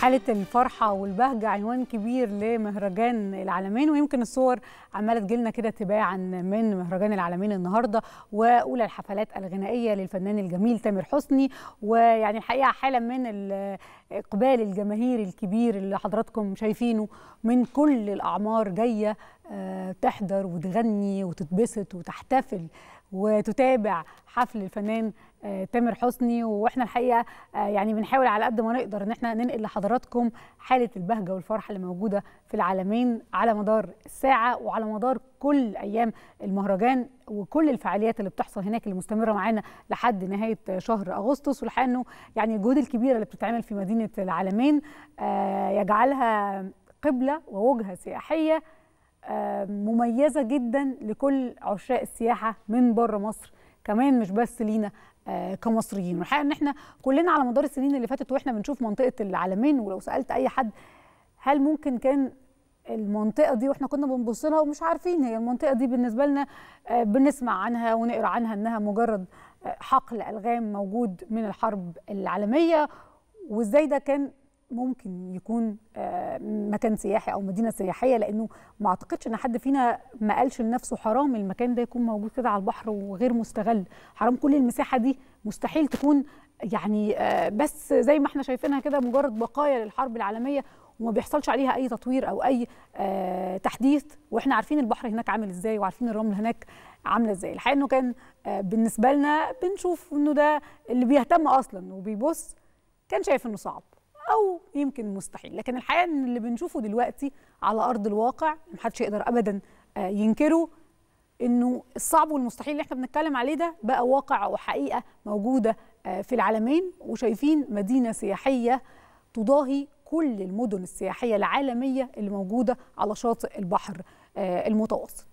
حالة الفرحة والبهجة عنوان كبير لمهرجان العالمين ويمكن الصور عمالة تجيلنا كده تباعا من مهرجان العالمين النهاردة وأولى الحفلات الغنائية للفنان الجميل تامر حسني ويعني الحقيقة حالة من إقبال الجماهير الكبير اللي حضراتكم شايفينه من كل الأعمار جاية تحضر وتغني وتتبسط وتحتفل وتتابع حفل الفنان آه، تامر حسني واحنا الحقيقه آه، يعني بنحاول على قد ما نقدر ان احنا ننقل لحضراتكم حاله البهجه والفرحه اللي موجوده في العالمين على مدار الساعه وعلى مدار كل ايام المهرجان وكل الفعاليات اللي بتحصل هناك اللي مستمره معانا لحد نهايه شهر اغسطس والحقيقه انه يعني الجهود الكبيره اللي بتتعمل في مدينه العالمين آه، يجعلها قبله ووجهه سياحيه آه، مميزه جدا لكل عشاق السياحه من بره مصر كمان مش بس لينا آه، كمصريين والحقيقه ان احنا كلنا على مدار السنين اللي فاتت واحنا بنشوف منطقه العالمين ولو سالت اي حد هل ممكن كان المنطقه دي واحنا كنا بنبص لها ومش عارفين هي المنطقه دي بالنسبه لنا آه، بنسمع عنها ونقرا عنها انها مجرد حقل الغام موجود من الحرب العالميه وازاي ده كان ممكن يكون آه، مكان سياحي او مدينه سياحيه لانه ما اعتقدش ان حد فينا ما قالش لنفسه حرام المكان ده يكون موجود كده على البحر وغير مستغل حرام كل المساحه دي مستحيل تكون يعني آه، بس زي ما احنا شايفينها كده مجرد بقايا للحرب العالميه وما بيحصلش عليها اي تطوير او اي آه، تحديث واحنا عارفين البحر هناك عامل ازاي وعارفين الرمل هناك عامله ازاي الحقيقه انه كان بالنسبه لنا بنشوف انه ده اللي بيهتم اصلا وبيبص كان شايف انه صعب او يمكن مستحيل لكن الحقيقه ان اللي بنشوفه دلوقتي على ارض الواقع محدش يقدر ابدا آه، ينكره انه الصعب والمستحيل اللي احنا بنتكلم عليه ده بقى واقع وحقيقه موجوده آه، في العالمين وشايفين مدينه سياحيه تضاهي كل المدن السياحيه العالميه اللي موجوده على شاطئ البحر آه، المتوسط